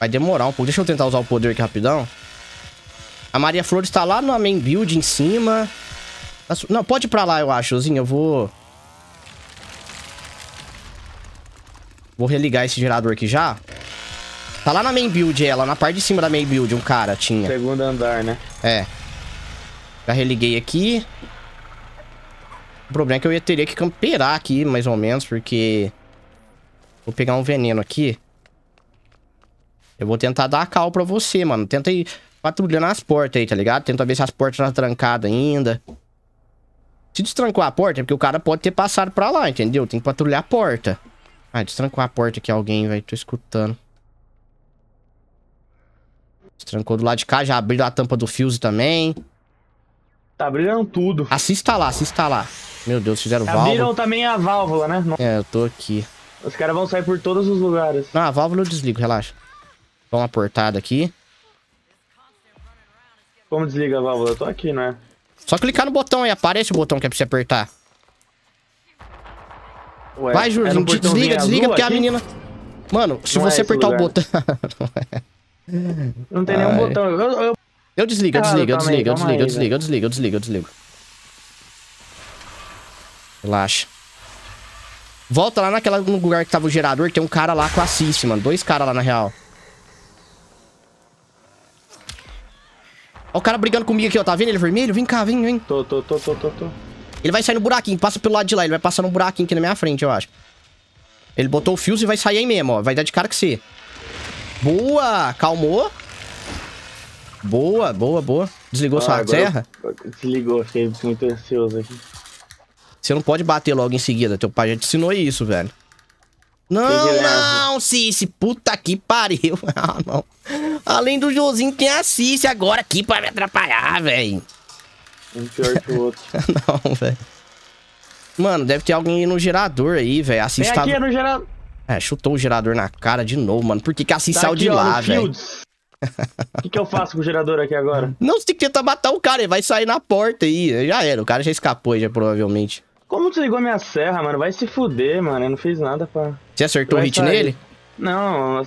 [SPEAKER 1] Vai demorar um pouco. Deixa eu tentar usar o poder aqui rapidão. A Maria Flor está lá no main build, em cima. Tá Não, pode ir pra lá, eu acho, Zinho. Eu vou... Vou religar esse gerador aqui já. Tá lá na main build ela, na parte de cima da main build, um cara tinha. Segundo andar, né? É. Já religuei aqui. O problema é que eu ia teria que camperar aqui, mais ou menos, porque... Vou pegar um veneno aqui. Eu vou tentar dar a cal pra você, mano. Tenta ir patrulhando as portas aí, tá ligado? Tenta ver se as portas estão trancadas ainda. Se destrancou a porta, é porque o cara pode ter passado pra lá, entendeu? Tem que patrulhar a porta. Ah, destrancou a porta aqui alguém, velho. Tô escutando. Trancou do lado de cá, já abriu a tampa do Fuse também. Tá abrindo tudo. Assista lá, assista lá. Meu Deus, fizeram abriram válvula. Abriram também a válvula, né? Não. É, eu tô aqui. Os caras vão sair por todos os lugares. Não, a válvula eu desligo, relaxa. Dá uma portada aqui.
[SPEAKER 2] Como desliga a válvula? Eu tô aqui, não é?
[SPEAKER 1] Só clicar no botão aí, aparece o botão que é pra você apertar. Ué, Vai, Júlio, desliga, desliga, porque aqui? a menina... Mano, se não você é apertar lugar. o botão... <laughs> É. Não tem Ai. nenhum botão. Eu, eu... eu desligo, eu ah, desligo, eu desligo, eu desligo, eu desligo, eu desligo, eu desligo, eu desligo. Relaxa. Volta lá naquela, no lugar que tava o gerador, tem um cara lá com assist, mano. Dois caras lá, na real. Ó o cara brigando comigo aqui, ó. Tá vendo ele vermelho? Vem cá, vem, vem. Tô, tô, tô, tô, tô, tô. Ele vai sair no buraquinho. Passa pelo lado de lá. Ele vai passar no buraquinho aqui na minha frente, eu acho. Ele botou o fuse e vai sair aí mesmo, ó. Vai dar de cara que você. Boa! Calmou? Boa, boa, boa. Desligou ah, sua terra Desligou, fiquei muito ansioso aqui. Você não pode bater logo em seguida, teu pai já te ensinou isso, velho. Não, não, Cici, né? puta que pariu. <laughs> Ah, não. Além do Jozinho tem a Cici agora aqui pra me atrapalhar, velho. Um pior que o outro. <laughs> não, velho. Mano, deve ter alguém no gerador aí, velho. Assista... Vem aqui, é no gerador. É, chutou o gerador na cara de novo, mano. Por que que assim tá saiu de lá, velho? O que, que eu faço com o gerador aqui agora? <laughs> Não, você tem que tentar matar o cara, ele vai sair na porta aí. Já era, o cara já escapou, já provavelmente.
[SPEAKER 2] Como tu ligou minha serra, mano? Vai se fuder, mano. Eu não fiz nada
[SPEAKER 1] pra. Você acertou o hit sair. nele? Não,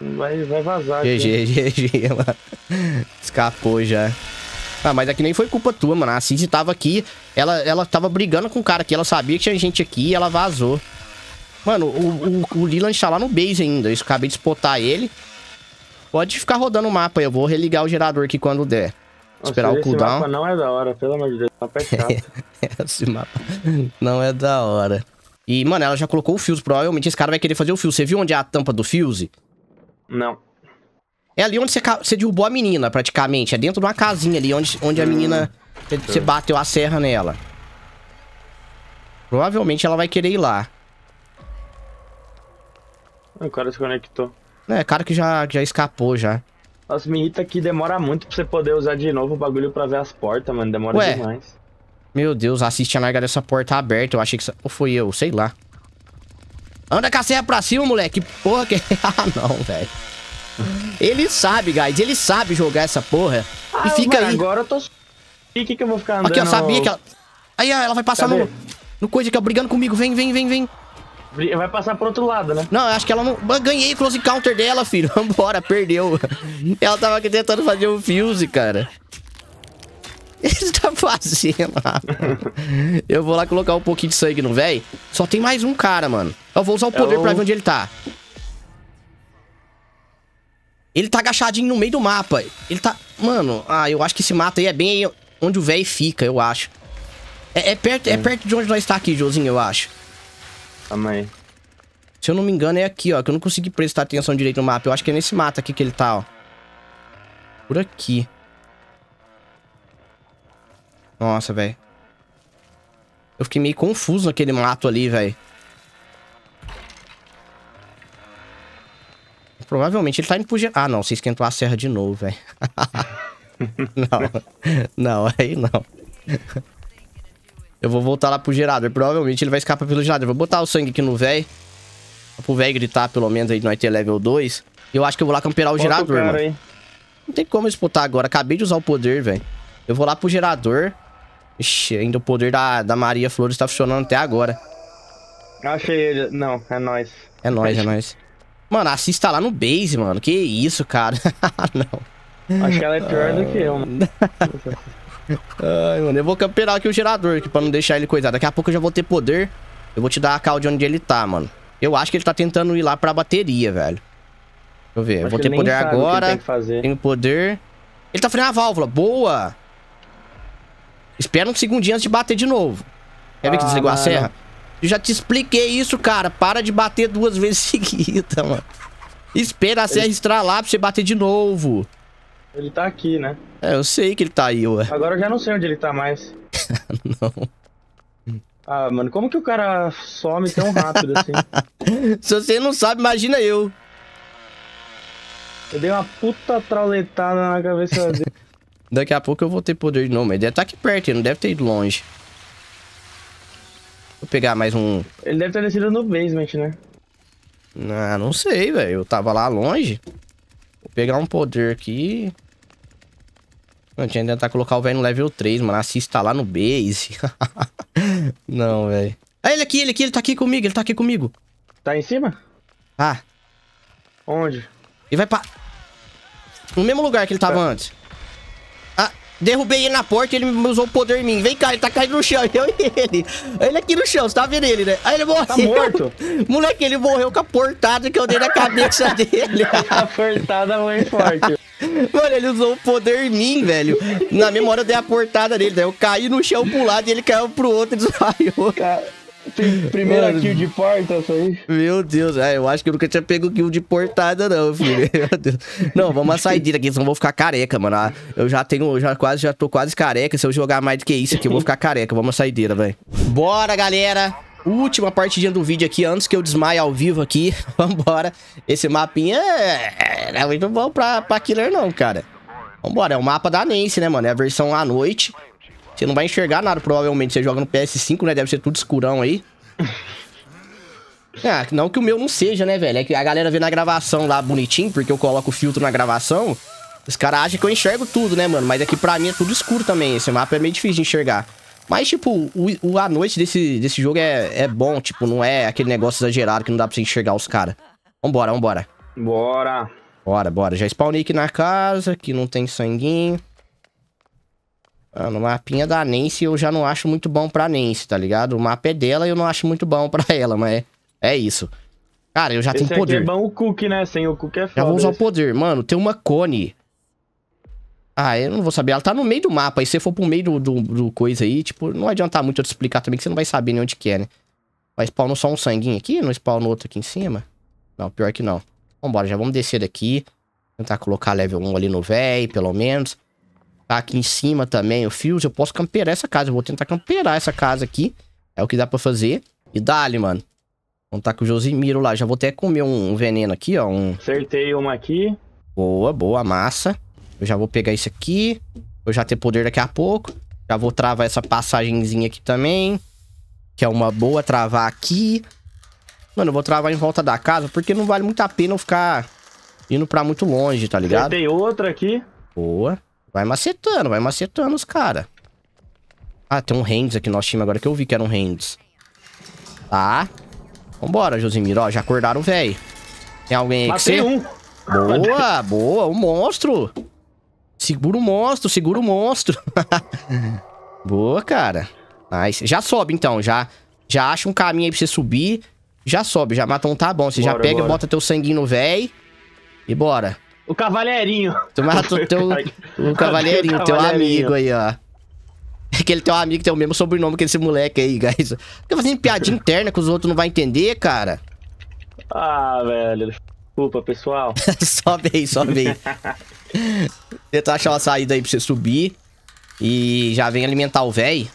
[SPEAKER 1] vai, vai vazar. GG, GG, <laughs> mano. Escapou já. Ah, mas aqui nem foi culpa tua, mano. A Cid tava aqui, ela, ela tava brigando com o cara aqui, ela sabia que tinha gente aqui e ela vazou. Mano, o, o, o Leland está lá no base ainda. Eu acabei de spotar ele. Pode ficar rodando o mapa aí. Eu vou religar o gerador aqui quando der. Nossa, Esperar o cooldown. Esse mapa
[SPEAKER 2] não é da hora, pelo amor de Deus. Tá mapa
[SPEAKER 1] é <laughs> esse mapa não é da hora. E, mano, ela já colocou o Fuse. Provavelmente esse cara vai querer fazer o Fuse. Você viu onde é a tampa do Fuse? Não. É ali onde você, você derrubou a menina, praticamente. É dentro de uma casinha ali, onde, onde a menina... Hum. Você bateu a serra nela. Provavelmente ela vai querer ir lá.
[SPEAKER 2] O cara se conectou.
[SPEAKER 1] É, cara que já, já escapou já.
[SPEAKER 2] me irrita aqui demora muito pra você poder usar de novo o bagulho pra ver as portas, mano. Demora Ué. demais.
[SPEAKER 1] Meu Deus, assiste a larga dessa porta aberta. Eu achei que... Ou foi eu? Sei lá. Anda com a serra pra cima, moleque. Porra que... <laughs> ah, não, velho. Ele sabe, guys. Ele sabe jogar essa porra. Ah, e fica mano, aí. agora eu tô... E que que eu vou ficar andando... Aqui, eu sabia que ela... Aí, ela vai passar Cadê? no... No coisa aqui, ó. Brigando comigo. Vem, vem, vem, vem. Vai passar pro outro lado, né? Não, acho que ela não... Ganhei close counter dela, filho. <laughs> Vambora, perdeu. Ela tava aqui tentando fazer o um fuse, cara. <laughs> Ele tá fazendo, Eu vou lá colocar um pouquinho de sangue no velho. Só tem mais um cara, mano. Eu vou usar o é poder Eu... pra ver onde ele tá. Ele tá agachadinho no meio do mapa. Ele tá... Mano, ah, eu acho que esse mata aí é bem onde o velho fica, eu acho. É, é perto, é hum. perto de onde nós tá aqui, Josinho, eu acho. Calma aí. Se eu não me engano, é aqui, ó. Que eu não consegui prestar atenção direito no mapa. Eu acho que é nesse mato aqui que ele tá, ó. Por aqui. Nossa, velho. Eu fiquei meio confuso naquele mato ali, velho. Provavelmente ele tá indo pro... Ah, não. Você esquentou a serra de novo, velho. <laughs> não. Não, aí não. Eu vou voltar lá pro gerador. Provavelmente ele vai escapar pelo gerador. Vou botar o sangue aqui no velho. Pro velho gritar, pelo menos, aí, de nós ter level 2. Eu acho que eu vou lá camperar o Bota gerador, o cara, mano. Hein? Não tem como disputar agora. Acabei de usar o poder, velho. Eu vou lá pro gerador. Ixi, ainda o poder da, da Maria Flores tá funcionando até agora. Achei ele. Não, é nóis. É nóis, é nóis. Mano, assista lá no base, mano. Que isso, cara. <laughs> não.
[SPEAKER 2] Acho que ela é pior do que eu, mano. <laughs>
[SPEAKER 1] Ai, mano, eu vou camperar aqui o gerador aqui pra não deixar ele coisado. Daqui a pouco eu já vou ter poder. Eu vou te dar a cal de onde ele tá, mano. Eu acho que ele tá tentando ir lá pra bateria, velho. Deixa eu ver. Eu vou ter poder agora. Tenho poder. Ele tá freando a válvula. Boa! Espera um segundinho antes de bater de novo. Quer ver ah, que desligou mano. a serra? Eu já te expliquei isso, cara. Para de bater duas <laughs> vezes seguida, mano. Espera a serra estralar pra você bater de novo.
[SPEAKER 2] Ele tá aqui, né?
[SPEAKER 1] É, eu sei que ele tá aí, ué. <laughs> Agora eu já não sei onde ele tá mais. não. Ah, mano, como que o cara some tão rápido assim? <laughs> Se você não sabe, imagina eu. Eu dei uma puta trauletada na cabeça <laughs> dele. Daqui a pouco eu vou ter poder de novo, mas deve estar tá aqui perto, ele não deve ter ido longe. Vou pegar mais um...
[SPEAKER 2] Ele deve ter descido no basement, né?
[SPEAKER 1] Ah, não sei, velho. Eu tava lá longe pegar um poder aqui. Não, tinha que tentar colocar o velho no level 3, mano. Assista lá no base. <laughs> não, velho. Ah, ele aqui, ele aqui, ele tá aqui comigo, ele tá aqui comigo. Tá em cima? Ah. Onde? Ele vai pra... No mesmo lugar que ele tava tá. antes. Derrubei ele na porta, ele usou o poder em mim. Vem cá, ele tá caindo no chão. <laughs> Eu e ele. Ele aqui no chão, você tá vendo ele, né? Aí ele morreu. Tá morto. <laughs> Moleque, ele morreu com a portada que eu dei na cabeça <laughs> dele. a portada foi forte. Mano, ele usou o poder em mim, velho. Na memória eu dei a portada nele, né? Eu caí no chão pro lado e ele caiu pro outro e desmaiou. Cara... <laughs> Primeira Mano, kill de porta aí Meu Deus, é, eu acho que eu nunca tinha pego kill de portada, não, filho. <laughs> Meu Deus. Não, vamos sair direito aqui, senão eu vou ficar careca, mano. Ah, eu já tenho, já quase, já tô quase careca. Se eu jogar mais do que isso aqui, eu vou ficar careca. Vamos sair saideira, velho. Bora, galera! Última partidinha do vídeo aqui, antes que eu desmaie ao vivo aqui. <laughs> Vambora. Esse mapinha é, é muito bom pra, pra killer, não, cara. Vambora, é o mapa da Nancy, né, mano? É a versão à noite. Você não vai enxergar nada, provavelmente. Você joga no PS5, né? Deve ser tudo escurão aí. <laughs> Ah, não que o meu não seja, né, velho? É que a galera vê na gravação lá bonitinho, porque eu coloco o filtro na gravação. Os caras acham que eu enxergo tudo, né, mano? Mas aqui é pra mim é tudo escuro também. Esse mapa é meio difícil de enxergar. Mas, tipo, o, o a noite desse, desse jogo é, é bom. Tipo, não é aquele negócio exagerado que não dá pra você enxergar os caras. Vambora, vambora. Bora. Bora, bora. Já spawnei aqui na casa, que não tem sanguinho. Mano, ah, o mapinha da Nancy eu já não acho muito bom pra Nancy, tá ligado? O mapa é dela e eu não acho muito bom pra <laughs> ela, mas é, é isso. Cara, eu já esse tenho poder. Aqui é bom
[SPEAKER 2] o Cook, né? Sem o Cook é foda. Já vou usar esse. o
[SPEAKER 1] poder. Mano, tem uma Cone. Ah, eu não vou saber. Ela tá no meio do mapa. E se você for pro meio do, do, do, coisa aí, tipo, não adianta muito eu te explicar também, que você não vai saber nem onde que é, né? Vai spawnar só um sanguinho aqui? Não spawna outro aqui em cima? Não, pior que não. Vambora, já vamos descer daqui. Tentar colocar level 1 ali no véi, pelo menos. Tá aqui em cima também o Fuse. Eu posso camperar essa casa. Eu vou tentar camperar essa casa aqui. É o que dá pra fazer. E dale mano. Vamos tá com o Josimiro lá. Já vou até comer um, um veneno aqui, ó. Um... Acertei uma aqui. Boa, boa, massa. Eu já vou pegar isso aqui. Eu já ter poder daqui a pouco. Já vou travar essa passagenzinha aqui também. Que é uma boa travar aqui. Mano, eu vou travar em volta da casa, porque não vale muito a pena eu ficar indo pra muito longe, tá ligado? Tem outra aqui. Boa. Vai macetando, vai macetando os caras. Ah, tem um Hands aqui no nosso time agora que eu vi que era um Hands. Tá. Vambora, Josimiro. Ó, já acordaram o velho. Tem alguém aí Matei que você... um. Boa, boa. O um monstro. Segura o monstro, segura o monstro. <laughs> boa, cara. Nice. Já sobe, então. Já, já acha um caminho aí pra você subir. Já sobe, já mata um tá bom. Você bora, já pega bora. e bota teu sanguinho no velho. E bora. O cavalheirinho. Tu mata <laughs> o teu. O cavalheirinho, teu amigo aí, ó. Aquele é teu amigo tem o mesmo sobrenome que esse moleque aí, <laughs> guys. Fica fazendo piadinha interna que os outros não vão entender, cara. Ah,
[SPEAKER 2] velho. Desculpa, pessoal. sobe aí, sobe aí.
[SPEAKER 1] Tentar achar uma saída aí pra você subir. E já vem alimentar o véi.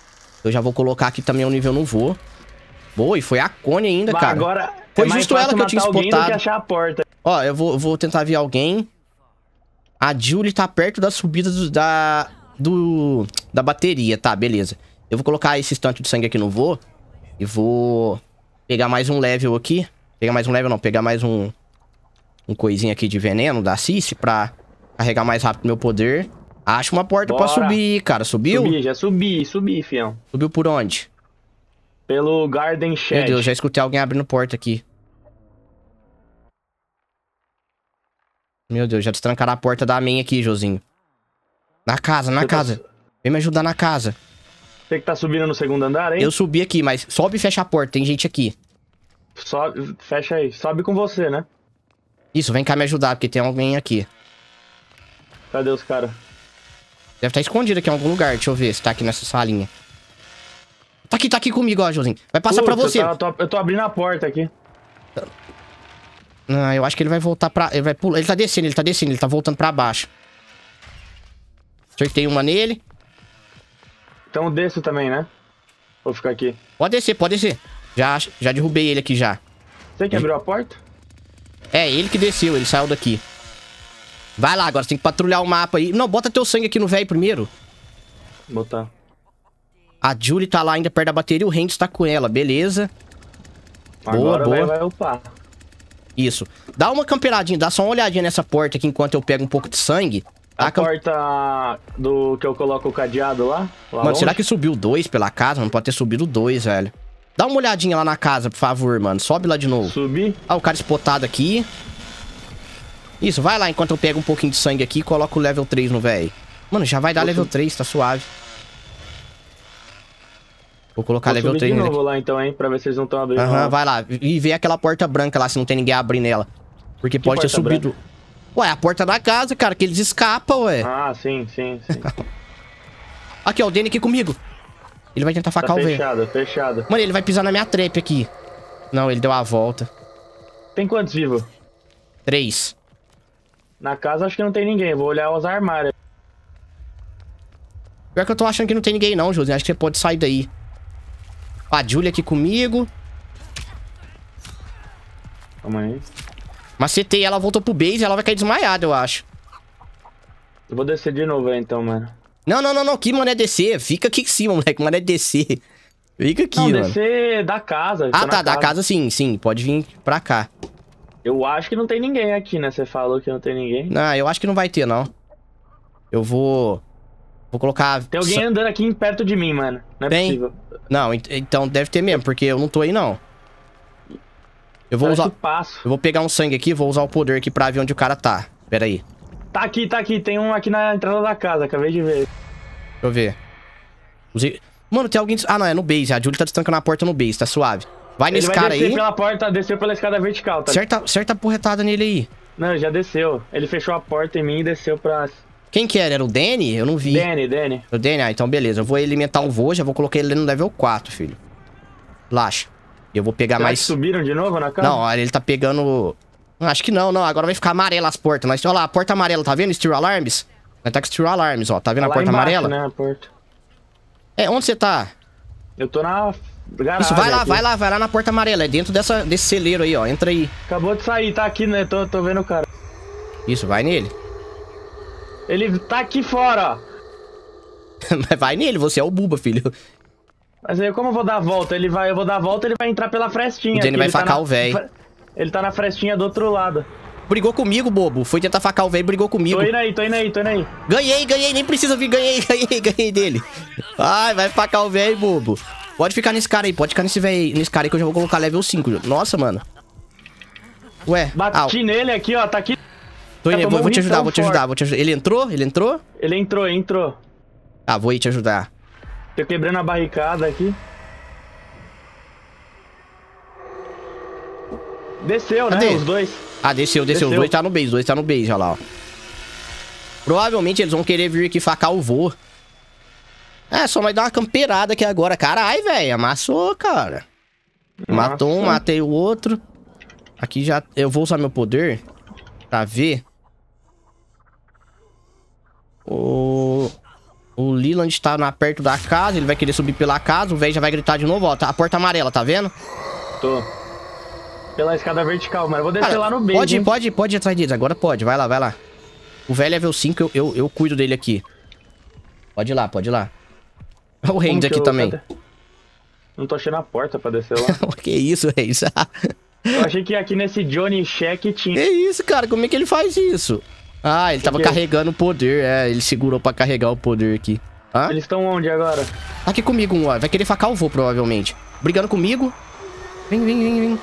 [SPEAKER 1] Eu já vou colocar aqui também o nível no voo. Boa, e foi a Cone ainda, Mas cara. Agora foi é justo ela que eu tinha spotado. Que Ó, eu vou, vou tentar vir alguém. A Julie tá perto da subida do, da, do, da bateria. Tá, beleza. Eu vou colocar esse estante de sangue aqui no voo. E vou pegar mais um level aqui. Pegar mais um level não, pegar mais um... Um coisinha aqui de veneno da Cici pra carregar mais rápido meu poder. Acho uma porta Bora. pra subir, cara. Subiu? Subi,
[SPEAKER 2] já subi, subi, fião.
[SPEAKER 1] Subiu por onde?
[SPEAKER 2] Pelo Garden Shed. Meu Deus, já
[SPEAKER 1] escutei alguém abrindo porta aqui. Meu Deus, já destrancaram a porta da main aqui, Josinho. Na casa, na Você tá casa. Tá... Vem me ajudar na casa. Você que tá subindo
[SPEAKER 2] no segundo andar, hein? Eu
[SPEAKER 1] subi aqui, mas sobe e fecha a porta, tem gente aqui.
[SPEAKER 2] Sobe, fecha
[SPEAKER 1] aí. Sobe com você, né? Isso, vem cá me ajudar, porque tem alguém aqui. Cadê os caras? Deve estar tá escondido aqui em algum lugar, deixa eu ver se tá aqui nessa salinha. Tá aqui, tá aqui comigo, ó, Josinho. Vai passar Puta, pra você. eu,
[SPEAKER 2] tô, eu tô abrindo a porta aqui.
[SPEAKER 1] Não, ah, eu acho que ele vai voltar pra... Ele vai pular. Ele tá descendo, ele tá descendo. Ele tá voltando pra baixo. Acertei uma nele. Então desço também, né? Vou ficar aqui. Pode descer, pode descer. Já, já derrubei ele aqui já. Você que é. abriu a porta? É, ele que desceu, ele saiu daqui. Vai lá agora, você tem que patrulhar o mapa aí. Não, bota teu sangue aqui no velho primeiro. botar. A Julie tá lá ainda perto da bateria, o Rendes tá com ela, beleza. Agora boa, boa. vai upar. Isso. Dá uma camperadinha, dá só uma olhadinha nessa porta aqui enquanto eu pego um pouco de sangue.
[SPEAKER 2] A, a cam... porta do que eu coloco o cadeado lá? lá mano, longe? será que
[SPEAKER 1] subiu dois pela casa? Não pode ter subido dois, velho. Dá uma olhadinha lá na casa, por favor, mano. Sobe lá de novo. Subi. Ah, o cara espotado aqui. Isso, vai lá enquanto eu pego um pouquinho de sangue aqui e coloco o level 3 no velho. Mano, já vai dar level 3, tá suave. Vou colocar Vou level subir 3 de novo
[SPEAKER 2] lá então, hein, pra ver se eles não estão abrindo. Aham, vai
[SPEAKER 1] lá. E vê aquela porta branca lá, se não tem ninguém abrindo ela. Porque que pode ter subido... Branca? Ué, a porta da casa, cara, que eles escapam, ué. Ah, sim, sim, sim. <laughs> aqui, ó, o Danny aqui comigo. Ele vai tentar tá facar tá o V. Fechado, fechado. Mano, ele vai pisar na minha trap aqui. Não, ele deu a volta. Tem quantos vivos? Três.
[SPEAKER 2] Na casa acho que não tem
[SPEAKER 1] ninguém. Vou olhar os armários. Pior que eu tô achando que não tem ninguém não, José. Acho que você pode sair daí. Ó, a Julia aqui comigo. Calma aí. Macetei ela, voltou pro base, ela vai cair desmaiada, eu acho. Eu vou descer de novo aí, então, mano. Não, não, não, não, que mano é descer. Fica aqui em cima, moleque, mano é descer. Fica aqui, não, mano. descer da casa. Ah, tá, da casa. casa sim, sim, pode vir pra cá.
[SPEAKER 2] Eu acho que não tem ninguém aqui, né? Você falou que não tem ninguém.
[SPEAKER 1] Não, eu acho que não vai ter, não. Eu vou... Vou colocar. Tem alguém
[SPEAKER 2] andando aqui perto de mim, mano. Não é Tem? possível.
[SPEAKER 1] Não, então deve ter mesmo, porque eu não tô aí não. Eu vou Parece usar. Eu vou pegar um sangue aqui, vou usar o poder aqui pra ver onde o cara tá. Pera aí.
[SPEAKER 2] Tá aqui, tá aqui. Tem um aqui
[SPEAKER 1] na entrada da casa, acabei de ver. Deixa eu ver. Mano, tem alguém. Ah, não, é no base. A Julie tá destancando a porta no base, tá suave. Vai Ele nesse vai cara aí. Ele pela
[SPEAKER 2] porta, desceu pela escada vertical,
[SPEAKER 1] tá? Certa, certa porretada nele aí.
[SPEAKER 2] Não, já desceu. Ele fechou a porta em mim e desceu pra
[SPEAKER 1] quem que era? Era o Danny? Eu não vi. Danny, Danny. O Danny? Ah, então beleza. Eu vou alimentar o voo, já vou colocar ele no level 4, filho. Relaxa. Eu vou pegar Será mais...
[SPEAKER 2] subiram de novo na
[SPEAKER 1] cama? Não, ele tá pegando... Acho que não, não. Agora vai ficar amarela as portas. Mas Olha lá, a porta amarela, tá vendo? Steel Alarms. Vai estar tá com Steel Alarms, ó. Tá vendo tá a porta embaixo, amarela? Né, a porta. É, onde você tá?
[SPEAKER 2] Eu tô na garagem. Isso, vai lá, aqui. vai lá,
[SPEAKER 1] vai lá na porta amarela. É dentro dessa, desse celeiro aí, ó. Entra aí. Acabou de sair, tá aqui, né? Tô, tô vendo o cara. Isso, vai nele. Ele tá aqui fora. <laughs> Vai nele, você é o Buba, filho.
[SPEAKER 2] Mas aí como eu vou dar a volta? Ele vai, eu vou dar a volta, ele vai entrar pela frestinha. O Danny vai tá facar tá na, o velho.
[SPEAKER 1] Ele tá na frestinha do outro lado. Brigou comigo, bobo. Foi tentar facar o velho, brigou comigo. Tô indo aí, tô indo aí, tô indo aí. Ganhei, ganhei, nem precisa vir, ganhei, <laughs> ganhei, ganhei dele. Ai, vai facar o velho, bobo. Pode ficar nesse cara aí, pode ficar nesse velho, nesse cara aí que eu já vou colocar level 5. Nossa, mano. Ué. Bati au. nele aqui, ó, tá aqui Tô indo, tá, vou, então, vou, te ajudar, vou te ajudar, vou te ajudar. Ele entrou? Ele entrou? Ele entrou, entrou. Ah, vou ir te ajudar. Tô
[SPEAKER 2] quebrando a barricada aqui.
[SPEAKER 1] Desceu, né, Cadê? né? Os dois. Ah, desceu, desceu. Os dois tá no base, os dois tá no base, olha lá, ó. Provavelmente eles vão querer vir aqui facar o voo. É, só mais dar uma camperada aqui agora. Carai, velho, amassou, cara. Matou Nossa. um, matei o outro. Aqui já... Eu vou usar meu poder pra ver o... O Leland está na, perto da casa, ele vai querer subir pela casa, o velho já vai gritar de novo, ó, tá, a porta amarela, tá vendo?
[SPEAKER 2] Tô. Pela escada vertical, mas eu vou descer Cara, lá no meio. Pode, hein?
[SPEAKER 1] pode, pode ir atrás deles, agora pode, vai lá, vai lá. O velho é level 5, eu, eu, eu cuido dele aqui. Pode ir lá, pode ir lá. Olha o Reis aqui eu... também.
[SPEAKER 2] Não tô achando a porta pra descer lá. <laughs>
[SPEAKER 1] que isso, Reis? eu
[SPEAKER 2] achei que aqui nesse Johnny Check tinha... Que isso, cara, como é que ele faz isso?
[SPEAKER 1] Ah, ele tava carregando o poder, é. Ele segurou pra carregar o poder aqui. Hã? Eles estão onde agora? Tá aqui comigo um, ó. Vai querer facar o voo, provavelmente. Brigando comigo. Vem, vem, vem, vem.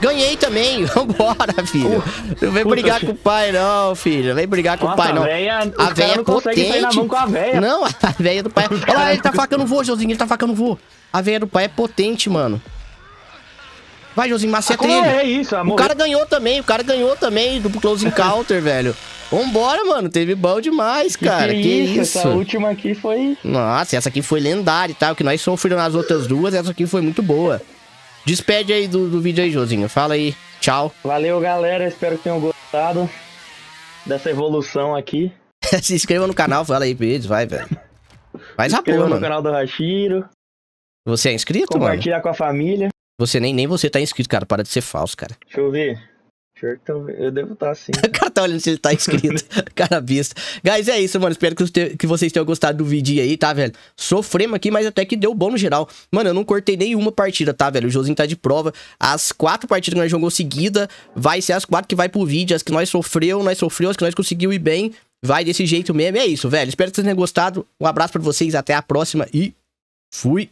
[SPEAKER 1] Ganhei também. <laughs> Vambora, filho. não vem brigar que... com o pai, não, filho. Não vem brigar com Nossa, o pai, não. A véia, a véia é não potente. sair na mão com a véia. Não, <laughs> a véia do pai. É- Olha lá, ele tá facando o vô, Josinho. Ele tá facando o vô. A véia do pai é potente, mano. Vai, Josimar, você ah, é treino. É isso, amor. O cara ganhou também, o cara ganhou também do Close Encounter, <laughs> velho. Vambora, mano. Teve bom demais, cara. Que, que, que isso, isso, Essa última
[SPEAKER 2] aqui foi.
[SPEAKER 1] Nossa, essa aqui foi lendária, tá? O que nós sofremos nas outras duas, essa aqui foi muito boa. Despede aí do, do vídeo aí, Josinho. Fala aí. Tchau. Valeu, galera. Espero que tenham gostado dessa evolução aqui. <laughs> Se inscreva no canal, fala aí pra eles, vai, velho. Faz a porra, no mano. no canal do
[SPEAKER 2] Rashiro.
[SPEAKER 1] Você é inscrito, Compartilha mano? Compartilha
[SPEAKER 2] com a família.
[SPEAKER 1] Você nem, nem você tá inscrito, cara. Para de ser falso, cara. Deixa eu ver. Eu devo estar tá, assim. <laughs> o cara tá olhando se ele tá inscrito. <laughs> cara besta. Guys, é isso, mano. Espero que, vocês tenham gostado do vídeo aí, tá, velho? Sofremos aqui, mas até que deu bom no geral. Mano, eu não cortei nenhuma partida, tá, velho? O Josinho tá de prova. As quatro partidas que nós jogamos seguida, vai ser as quatro que vai pro vídeo. As que nós sofreu, nós sofreu, as que nós conseguiu ir bem. Vai desse jeito mesmo. É isso, velho. Espero que vocês tenham gostado. Um abraço pra vocês, até a próxima e fui.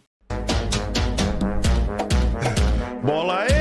[SPEAKER 1] Bola aí.